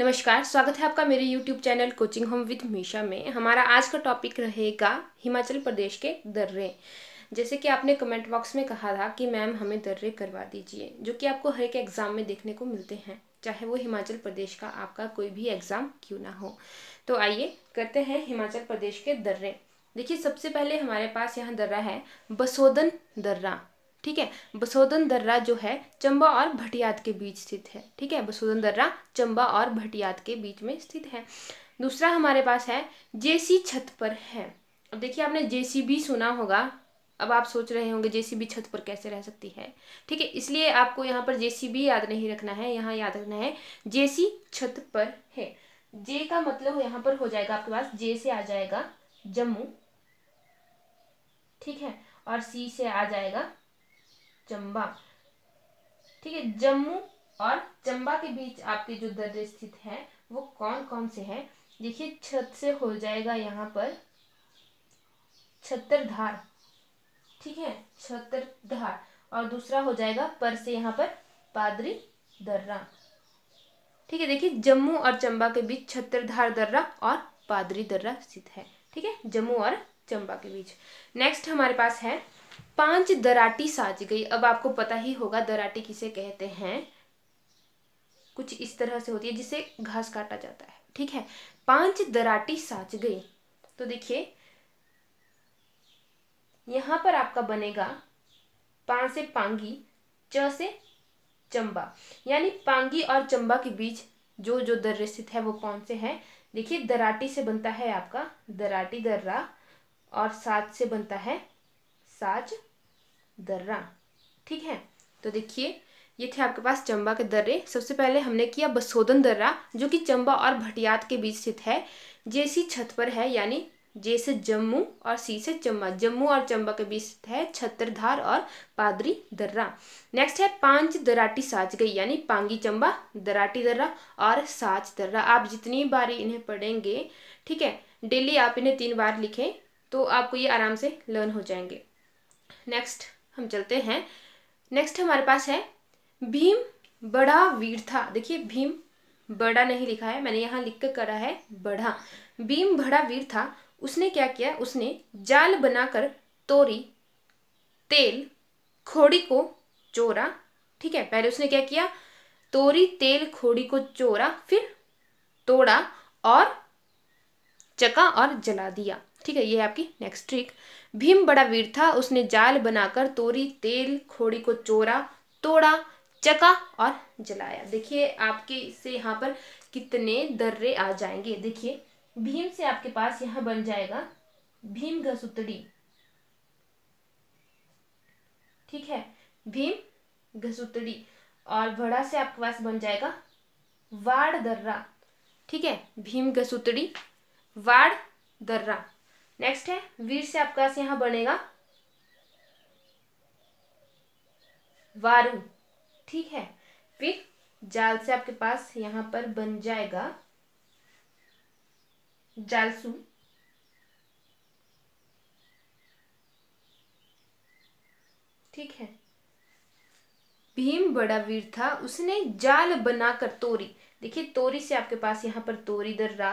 नमस्कार स्वागत है आपका मेरे YouTube channel coaching home with Misha में हमारा आज का टॉपिक रहेगा हिमाचल प्रदेश के दर्रे जैसे कि आपने कमेंट बॉक्स में कहा था कि मैम हमें दर्रे करवा दीजिए जो कि आपको हर एक एग्ज़ाम में देखने को मिलते हैं चाहे वो हिमाचल प्रदेश का आपका कोई भी एग्ज़ाम क्यों ना हो तो आइए करते हैं हिमाचल प्रदेश के दर्रे देखिए सबसे पहले हमारे पास यहाँ दर्रा है बसोदन दर्रा ठीक है बसोदन दर्रा जो है चंबा और भटियात के बीच स्थित है ठीक है बसोदन दर्रा चंबा और भटियात के बीच में स्थित है दूसरा हमारे पास है जेसी छत पर है अब देखिए आपने जेसी भी सुना होगा अब आप सोच रहे होंगे जेसीबी छत पर कैसे रह सकती है ठीक है इसलिए आपको यहाँ पर जेसीबी याद नहीं रखना है यहाँ याद रखना है जेसी छत पर है जे का मतलब यहाँ पर हो जाएगा आपके पास जे से आ जाएगा जम्मू ठीक है और सी से आ जाएगा चंबा ठीक है जम्मू और चंबा के बीच आपके जो दर्रे स्थित हैं वो कौन कौन से हैं देखिए छत से हो जाएगा यहाँ पर छत्तरधार ठीक है छत्तरधार और दूसरा हो जाएगा पर से यहाँ पर पादरी दर्रा ठीक है देखिए जम्मू और चंबा के बीच छत्तरधार दर्रा और पादरी दर्रा स्थित है ठीक है जम्मू और चंबा के बीच नेक्स्ट हमारे पास है पांच दराटी साज गई अब आपको पता ही होगा दराटी किसे कहते हैं कुछ इस तरह से होती है जिसे घास काटा जाता है ठीक है पांच दराटी साज गई तो देखिए यहाँ पर आपका बनेगा पांच से पांगी च से चंबा यानी पांगी और चंबा के बीच जो जो दर्रे स्थित है वो कौन से हैं देखिए दराटी से बनता है आपका दराटी दर्रा और साज से बनता है साज दर्रा ठीक है तो देखिए ये थे आपके पास चंबा के दर्रे सबसे पहले हमने किया बसोदन दर्रा जो कि चंबा और भटियात के बीच स्थित है जैसी छत पर है यानी जे से जम्मू और सी से चंबा जम्मू और चंबा के बीच है छतरधार और पादरी दर्रा नेक्स्ट है पांच दराटी साच गई यानी पांगी चंबा दराटी दर्रा और साच दर्रा आप जितनी बार इन्हें पढ़ेंगे ठीक है डेली आप इन्हें तीन बार लिखें तो आपको ये आराम से लर्न हो जाएंगे नेक्स्ट हम चलते हैं नेक्स्ट हमारे पास है भीम बड़ा वीर था देखिए भीम बड़ा नहीं लिखा है मैंने यहाँ लिख कर करा है बड़ा भीम बड़ा वीर था उसने क्या किया उसने जाल बनाकर तोरी तेल खोड़ी को चोरा ठीक है पहले उसने क्या किया तोरी तेल खोड़ी को चोरा फिर तोड़ा और चका और जला दिया ठीक है ये है आपकी नेक्स्ट ट्रिक भीम बड़ा वीर था उसने जाल बनाकर तोरी तेल खोड़ी को चोरा तोड़ा चका और जलाया देखिए आपके से यहाँ पर कितने दर्रे आ जाएंगे देखिए भीम से आपके पास यहाँ बन जाएगा भीम घसुतड़ी ठीक है भीम घसुतड़ी और भड़ा से आपके पास बन जाएगा वाड़ दर्रा ठीक है भीम घसुतड़ी वाड़ दर्रा नेक्स्ट है वीर से आपका यहां बनेगा वारू ठीक है फिर जाल से आपके पास यहां पर बन जाएगा जालसू ठीक है भीम बड़ा वीर था उसने जाल बनाकर तोरी देखिए तोरी से आपके पास यहां पर तोरी दर्रा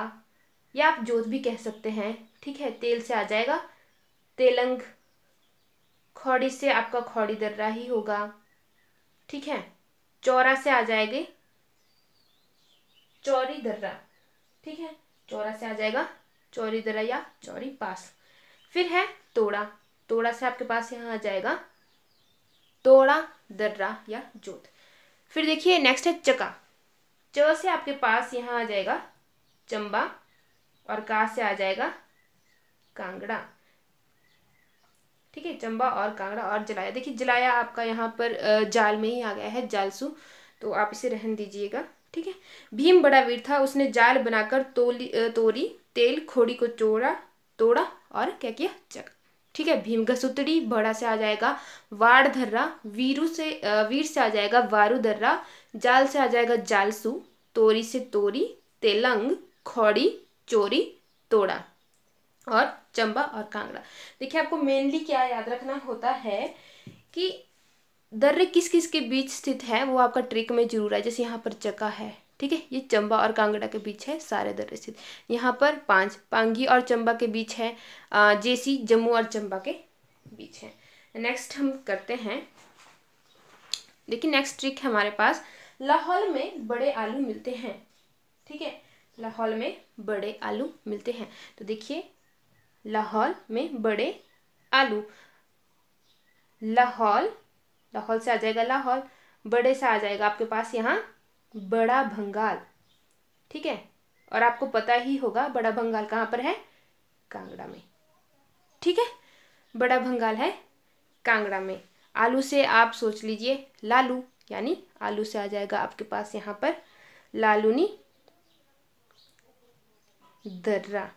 या आप जोत भी कह सकते हैं ठीक है तेल से आ जाएगा तेलंग खौड़ी से आपका खौड़ी दर्रा ही होगा ठीक है चौरा से आ जाएगी चौरी दर्रा ठीक है चौरा से आ जाएगा चौरी दर्रा या चौरी पास फिर है तोड़ा तोड़ा से आपके पास यहाँ आ जाएगा तोड़ा दर्रा या जोत फिर देखिए नेक्स्ट है चका च से आपके पास यहाँ आ जाएगा चंबा और का से आ जाएगा कांगड़ा ठीक है चंबा और कांगड़ा और जलाया देखिए जलाया आपका यहाँ पर जाल में ही आ गया है जालसू तो आप इसे रहन दीजिएगा ठीक है भीम बड़ा वीर था उसने जाल बनाकर तोली तोरी तेल खोड़ी को चोरा तोड़ा और क्या किया चक ठीक है भीम घसुतड़ी बड़ा से आ जाएगा वाड़ धर्रा वीरू से वीर से आ जाएगा वारू धर्रा जाल से आ जाएगा जालसू तोरी से तोरी तेलंग खोड़ी चोरी तोड़ा और चंबा और कांगड़ा देखिए आपको मेनली क्या याद रखना होता है कि दर्रे किस किस के बीच स्थित है वो आपका ट्रिक में जरूर है जैसे यहाँ पर चका है ठीक है ये चंबा और कांगड़ा के बीच है सारे दर्रे स्थित यहाँ पर पांच पांगी और चंबा के बीच है जेसी जम्मू और चंबा के बीच है नेक्स्ट हम करते हैं देखिए नेक्स्ट ट्रिक है हमारे पास लाहौल में बड़े आलू मिलते हैं ठीक है लाहौल में बड़े आलू मिलते हैं तो देखिए लाहौल में बड़े आलू लाहौल लाहौल से आ जाएगा लाहौल बड़े से आ जाएगा आपके पास यहाँ बड़ा भंगाल ठीक है और आपको पता ही होगा बड़ा भंगाल कहाँ पर है कांगड़ा में ठीक है बड़ा भंगाल है कांगड़ा में आलू से आप सोच लीजिए लालू यानी आलू से आ जाएगा आपके पास यहाँ पर लालूनी दर्रा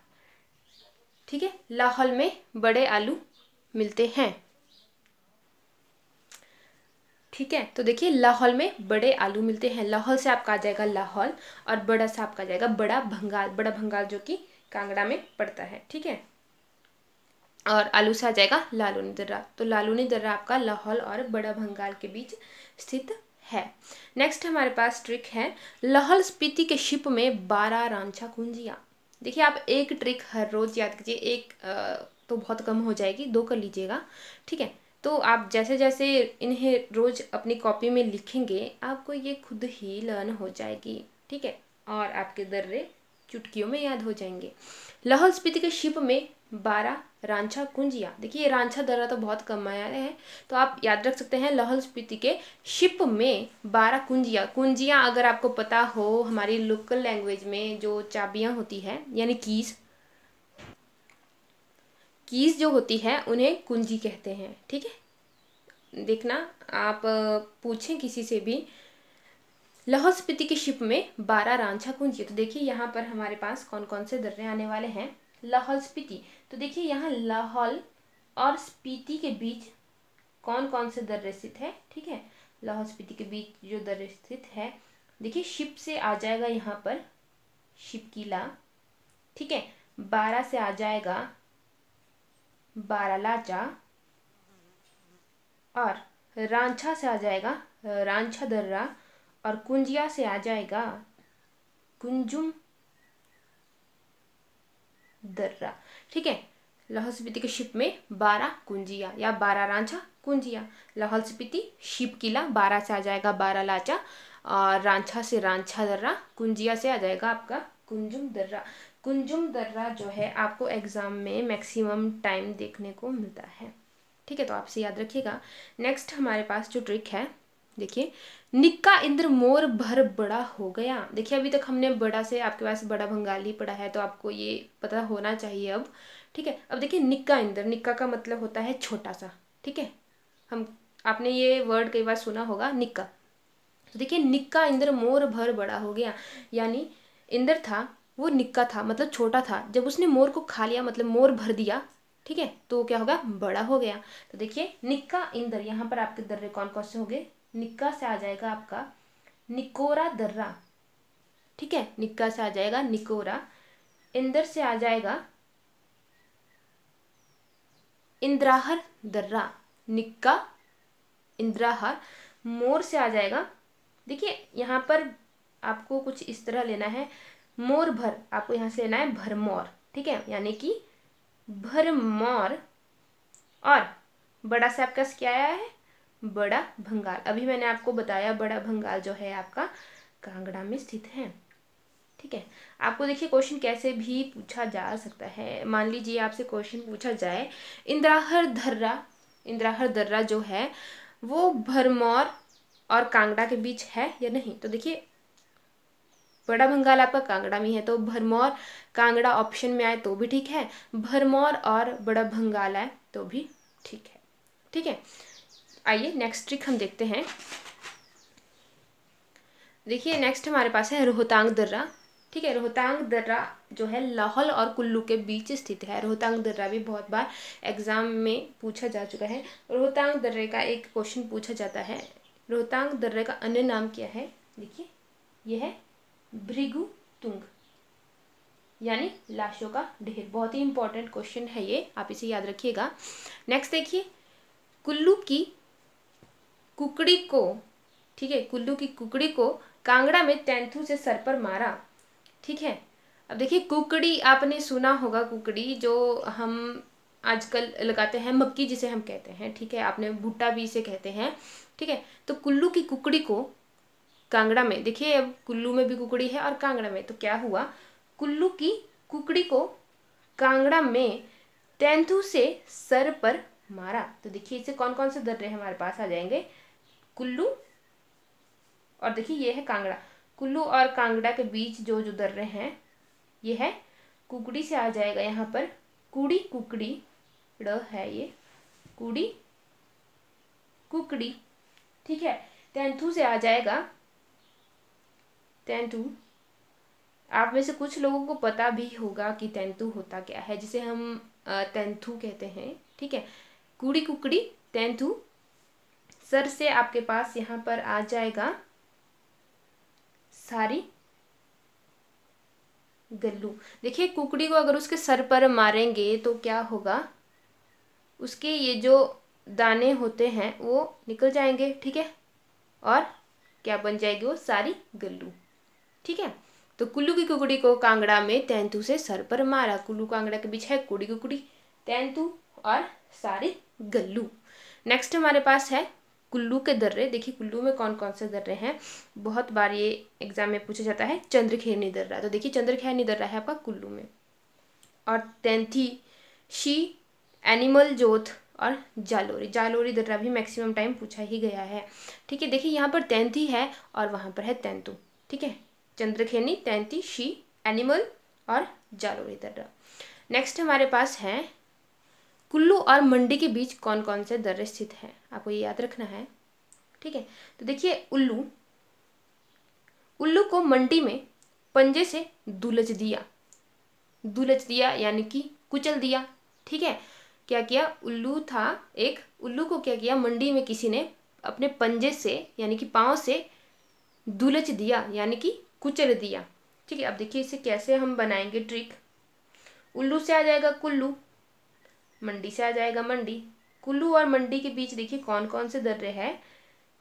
ठीक है लाहौल में बड़े आलू मिलते हैं ठीक है तो देखिए लाहौल में बड़े आलू मिलते हैं लाहौल से आपका आ जाएगा लाहौल और बड़ा से आपका आ जाएगा बड़ा भंगाल बड़ा भंगाल जो कि कांगड़ा में पड़ता है ठीक है और आलू से आ जाएगा लालूनी दर्रा तो लालूनी दर्रा आपका लाहौल और बड़ा भंगाल के बीच स्थित है नेक्स्ट हमारे पास ट्रिक है लाहौल स्पीति के शिप में बारह रामछा कुंजिया देखिए आप एक ट्रिक हर रोज़ याद कीजिए एक तो बहुत कम हो जाएगी दो कर लीजिएगा ठीक है तो आप जैसे जैसे इन्हें रोज़ अपनी कॉपी में लिखेंगे आपको ये खुद ही लर्न हो जाएगी ठीक है और आपके दर्रे चुटकियों में याद हो जाएंगे लाहौल स्पीति के शिप में बारह रांझा कुंजिया देखिए ये रांझा दर्रा तो बहुत कम आया है तो आप याद रख सकते हैं लाहौल स्पीति के शिप में बारह कुंजिया कुंजिया अगर आपको पता हो हमारी लोकल लैंग्वेज में जो चाबियां होती है यानी कीज कीज जो होती है उन्हें कुंजी कहते हैं ठीक है देखना आप पूछें किसी से भी लाहौल स्पीति की शिप में बारह रांझा कुंज तो देखिए यहाँ पर हमारे पास कौन कौन से दर्रे आने वाले हैं लाहौल स्पीति तो देखिए यहाँ लाहौल और स्पीति के बीच कौन कौन से दर्रे स्थित है ठीक है लाहौल स्पीति के बीच जो दर्रे स्थित है देखिए शिप से आ जाएगा यहाँ पर शिप किला ठीक है बारह से आ जाएगा बारालाचा और रांझा से आ जाएगा रांझा दर्रा और कुंजिया से आ जाएगा कुंजुम दर्रा ठीक है लाहौल स्पीति के शिप में बारह कुंजिया या बारह रांचा कुंजिया लाहौल स्पीति शिप किला बारह से आ जाएगा बारह लाचा और रांचा से रांचा दर्रा कुंजिया से आ जाएगा आपका कुंजुम दर्रा कुंजुम दर्रा जो है आपको एग्ज़ाम में मैक्सिमम टाइम देखने को मिलता है ठीक है तो आपसे याद रखिएगा नेक्स्ट हमारे पास जो ट्रिक है देखिए निक्का इंद्र मोर भर बड़ा हो गया देखिए अभी तक हमने बड़ा से आपके पास बड़ा बंगाली पढ़ा है तो आपको ये पता होना चाहिए अब ठीक है अब देखिए निक्का इंद्र निक्का का मतलब होता है छोटा सा ठीक है हम आपने ये वर्ड कई बार सुना होगा निक्का तो देखिए निक्का इंद्र मोर भर बड़ा हो गया यानी इंद्र था वो निक्का था मतलब छोटा था जब उसने मोर को खा लिया मतलब मोर भर दिया ठीक है तो क्या होगा बड़ा हो गया तो देखिए निक्का इंद्र यहाँ पर आपके दर्रे कौन कौन से हो गए निक्का से आ जाएगा आपका निकोरा दर्रा ठीक है निक्का से आ जाएगा निकोरा इंदर से आ जाएगा इंद्राहर दर्रा निक्का इंद्राहर मोर से आ जाएगा देखिए यहाँ पर आपको कुछ इस तरह लेना है मोर भर आपको यहाँ से लेना है भरमौर ठीक है यानी कि भरमौर और बड़ा सा आपका क्या आया है बड़ा भंगाल अभी मैंने आपको बताया बड़ा भंगाल जो है आपका कांगड़ा में स्थित है ठीक है आपको देखिए क्वेश्चन कैसे भी पूछा जा सकता है मान लीजिए आपसे क्वेश्चन पूछा जाए इंद्राहर धर्रा इंद्राहर दर्रा जो है वो भरमौर और कांगड़ा के बीच है या नहीं तो देखिए बड़ा बंगाल आपका कांगड़ा में है तो भरमौर कांगड़ा ऑप्शन में आए तो भी ठीक है भरमौर और बड़ा बंगाल आए तो भी ठीक है ठीक है आइए नेक्स्ट ट्रिक हम देखते हैं देखिए नेक्स्ट हमारे पास है रोहतांग दर्रा ठीक है रोहतांग दर्रा जो है लाहौल और कुल्लू के बीच स्थित है रोहतांग दर्रा भी बहुत बार एग्ज़ाम में पूछा जा चुका है रोहतांग दर्रे का एक क्वेश्चन पूछा जाता है रोहतांग दर्रे का अन्य नाम क्या है देखिए यह है भृगु तुंग यानी लाशों का ढेर बहुत ही इंपॉर्टेंट क्वेश्चन है ये आप इसे याद रखिएगा नेक्स्ट देखिए कुल्लू की कुकड़ी को ठीक है कुल्लू की कुकड़ी को कांगड़ा में तेंथू से सर पर मारा ठीक है अब देखिए कुकड़ी आपने सुना होगा कुकड़ी जो हम आजकल लगाते हैं मक्की जिसे हम कहते हैं ठीक है आपने भुट्टा भी इसे कहते हैं ठीक है तो कुल्लू की कुकड़ी को कांगड़ा में देखिए अब कुल्लू में भी कुकड़ी है और कांगड़ा में तो क्या हुआ कुल्लू की कुकड़ी को कांगड़ा में तेंथू से सर पर मारा तो देखिए इसे कौन कौन से दर्रे हमारे पास आ जाएंगे कुल्लू और देखिए ये है कांगड़ा कुल्लू और कांगड़ा के बीच जो जो दर्रे हैं ये है कुकड़ी से आ जाएगा यहाँ पर कुड़ी कुकड़ी ड है ये कुड़ी कुकड़ी ठीक है तेंथू से आ जाएगा तेंथू आप में से कुछ लोगों को पता भी होगा कि तेंतु होता क्या है जिसे हम तेंथू कहते हैं ठीक है कुड़ी कुकड़ी तेंथू सर से आपके पास यहाँ पर आ जाएगा सारी गल्लू देखिए कुकड़ी को अगर उसके सर पर मारेंगे तो क्या होगा उसके ये जो दाने होते हैं वो निकल जाएंगे ठीक है और क्या बन जाएगी वो सारी गल्लू ठीक है तो कुल्लू की कुकड़ी को कांगड़ा में तैंतु से सर पर मारा कुल्लू कांगड़ा के बीच है कुड़ी कुकड़ी तैंतु और सारी गल्लू नेक्स्ट हमारे पास है कुल्लू के दर्रे देखिए कुल्लू में कौन कौन से दर्रे हैं बहुत बार ये एग्जाम में पूछा जाता है चंद्रखेरनी दर्रा तो देखिए चंद्रखेरनी दर्रा है आपका कुल्लू में और तैंथी शी एनिमल जोत और जालोरी जालोरी दर्रा भी मैक्सिमम टाइम पूछा ही गया है ठीक है देखिए यहाँ पर तैंती है और वहाँ पर है तैंतु ठीक है चंद्रखेरनी तैंती शी एनिमल और जालोरी दर्रा नेक्स्ट हमारे पास हैं कुल्लू और मंडी के बीच कौन कौन से दर्रे स्थित हैं आपको ये याद रखना है ठीक है तो देखिए उल्लू उल्लू को मंडी में पंजे से दुलच दिया दुलच दिया यानी कि कुचल दिया ठीक है क्या किया उल्लू था एक उल्लू को क्या किया मंडी में किसी ने अपने पंजे से यानी कि पाँव से दुलच दिया यानी कि कुचल दिया ठीक है अब देखिए इसे कैसे हम बनाएंगे ट्रिक उल्लू से आ जाएगा कुल्लू मंडी से आ जाएगा मंडी कुल्लू और मंडी के बीच देखिए कौन कौन से दर्रे हैं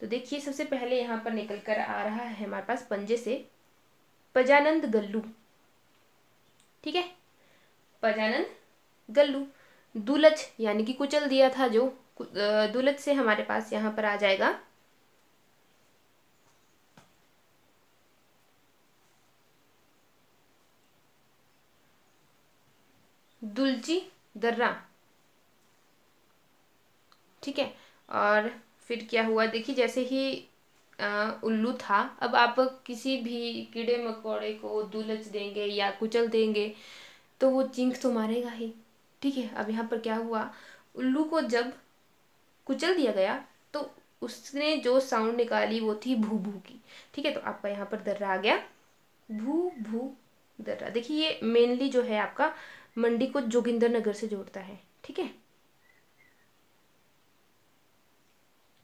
तो देखिए सबसे पहले यहाँ पर निकल कर आ रहा है हमारे पास पंजे से पजानंद गल्लू ठीक है पजानंद गल्लू दुलच यानी कि कुचल दिया था जो दुलच से हमारे पास यहाँ पर आ जाएगा दुलची दर्रा ठीक है और फिर क्या हुआ देखिए जैसे ही उल्लू था अब आप किसी भी कीड़े मकोड़े को दुलच देंगे या कुचल देंगे तो वो चिंक तो मारेगा ही ठीक है अब यहाँ पर क्या हुआ उल्लू को जब कुचल दिया गया तो उसने जो साउंड निकाली वो थी भू भू की ठीक है तो आपका यहाँ पर दर्रा आ गया भू भू दर्रा देखिए ये मेनली जो है आपका मंडी को जोगिंदर नगर से जोड़ता है ठीक है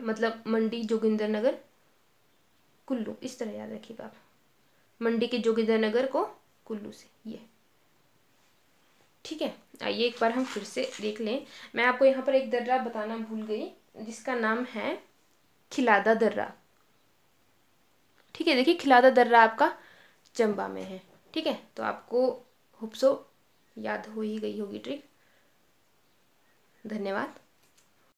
मतलब मंडी जोगिंदर नगर कुल्लू इस तरह याद रखिएगा आप मंडी के जोगिंदर नगर को कुल्लू से ये ठीक है आइए एक बार हम फिर से देख लें मैं आपको यहाँ पर एक दर्रा बताना भूल गई जिसका नाम है खिलादा दर्रा ठीक है देखिए खिलादा दर्रा आपका चंबा में है ठीक है तो आपको हुपसो याद हो ही गई होगी ट्रिक धन्यवाद